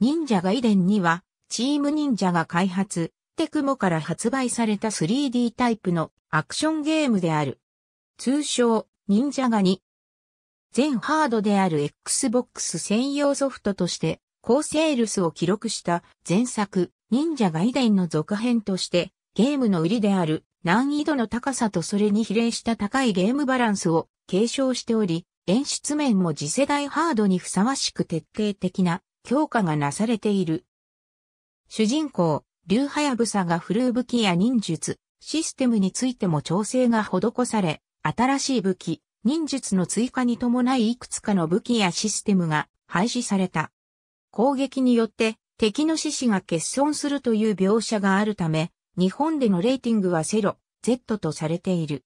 忍者が遺伝には、チーム忍者が開発、テクモから発売された 3D タイプのアクションゲームである。通称、忍者がに、全ハードである Xbox 専用ソフトとして、高セールスを記録した前作、忍者が遺伝の続編として、ゲームの売りである難易度の高さとそれに比例した高いゲームバランスを継承しており、演出面も次世代ハードにふさわしく徹底的な強化がなされている。主人公、竜はやぶさが振るう武器や忍術、システムについても調整が施され、新しい武器、忍術の追加に伴いいくつかの武器やシステムが廃止された。攻撃によって敵の獅子が欠損するという描写があるため、日本でのレーティングはセロ、Z とされている。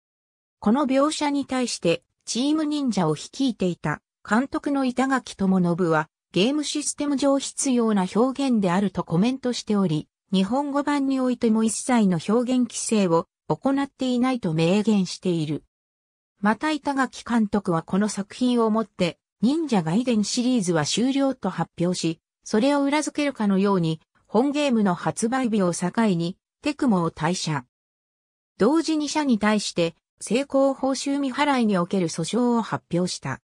この描写に対して、チーム忍者を率いていた監督の板垣智信は、ゲームシステム上必要な表現であるとコメントしており、日本語版においても一切の表現規制を行っていないと明言している。また板垣監督はこの作品をもって、忍者外伝シリーズは終了と発表し、それを裏付けるかのように、本ゲームの発売日を境に、テクモを退社。同時に社に対して、成功報酬未払いにおける訴訟を発表した。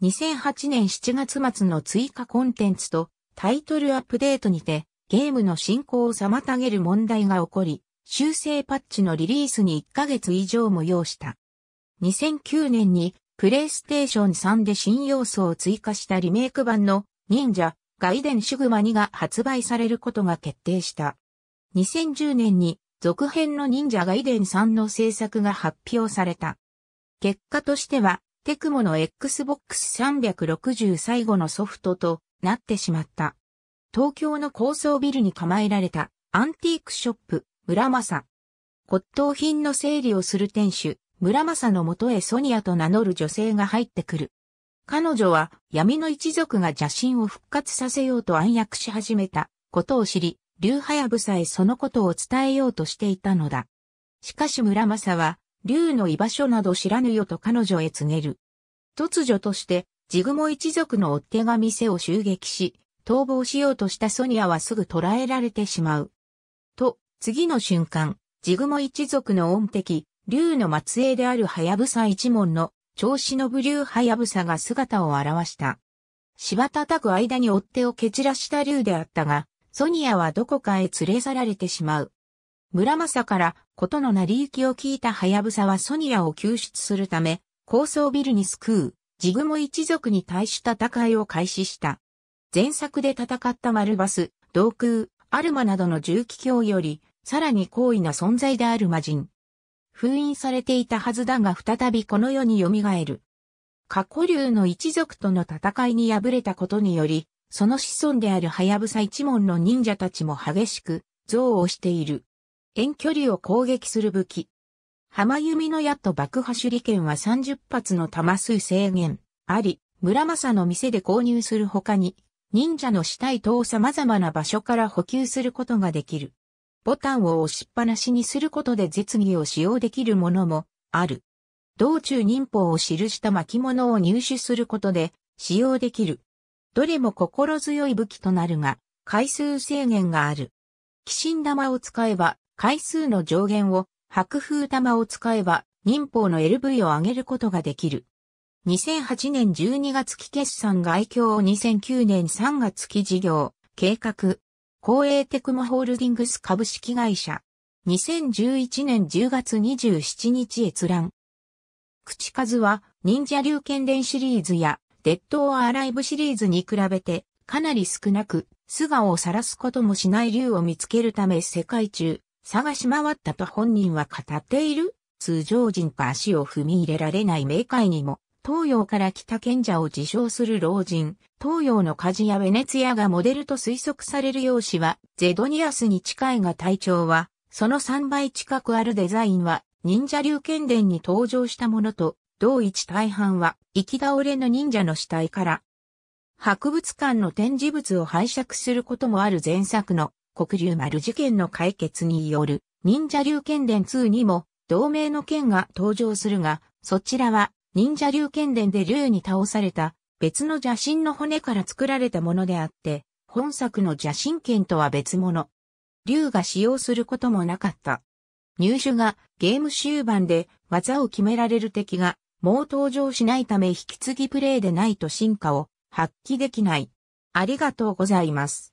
2008年7月末の追加コンテンツとタイトルアップデートにてゲームの進行を妨げる問題が起こり、修正パッチのリリースに1ヶ月以上も要した。2009年にプレイステーション3で新要素を追加したリメイク版の忍者ガイデンシグマ2が発売されることが決定した。2010年に続編の忍者ガイデン3の制作が発表された。結果としてはテクモの XBOX360 最後のソフトとなってしまった。東京の高層ビルに構えられたアンティークショップ村正。骨董品の整理をする店主村正のもとへソニアと名乗る女性が入ってくる。彼女は闇の一族が邪神を復活させようと暗躍し始めたことを知り、竜ハヤブサへそのことを伝えようとしていたのだ。しかし村正は竜の居場所など知らぬよと彼女へ告げる。突如として、ジグモ一族の追っ手が店を襲撃し、逃亡しようとしたソニアはすぐ捕らえられてしまう。と、次の瞬間、ジグモ一族の恩敵、竜の末裔であるハヤブサ一門の、調子の武竜ハヤブサが姿を現した。芝叩く間に追っ手を蹴散らした竜であったが、ソニアはどこかへ連れ去られてしまう。村正からことの成り行きを聞いたハヤブサはソニアを救出するため、高層ビルに救う、ジグモ一族に対した戦いを開始した。前作で戦ったマルバス、同空、アルマなどの銃機境より、さらに高位な存在である魔人。封印されていたはずだが再びこの世に蘇る。過去流の一族との戦いに敗れたことにより、その子孫であるハヤブサ一門の忍者たちも激しく、憎悪している。遠距離を攻撃する武器。浜弓の矢と爆破手裏剣は30発の弾数制限あり、村正の店で購入する他に、忍者の死体等を様々な場所から補給することができる。ボタンを押しっぱなしにすることで実技を使用できるものもある。道中忍法を記した巻物を入手することで使用できる。どれも心強い武器となるが、回数制限がある。騎神玉を使えば回数の上限を白風玉を使えば忍法の LV を上げることができる。2008年12月期決算外況を2009年3月期事業、計画、公営テクモホールディングス株式会社。2011年10月27日閲覧。口数は忍者流剣伝シリーズやデッド・オア・ライブシリーズに比べてかなり少なく、素顔を晒すこともしない竜を見つけるため世界中、探し回ったと本人は語っている。通常人か足を踏み入れられない冥界にも、東洋から来た賢者を自称する老人、東洋の鍛冶やベネツヤがモデルと推測される容姿は、ゼドニアスに近いが体長は、その3倍近くあるデザインは、忍者流剣伝に登場したものと、同一大半は、生き倒れの忍者の死体から、博物館の展示物を拝借することもある前作の国竜丸事件の解決による忍者竜剣伝2にも同名の剣が登場するが、そちらは忍者竜剣伝で竜に倒された別の邪神の骨から作られたものであって、本作の邪神剣とは別物。竜が使用することもなかった。入手がゲーム終盤で技を決められる敵がもう登場しないため引き継ぎプレイでないと進化を発揮できない。ありがとうございます。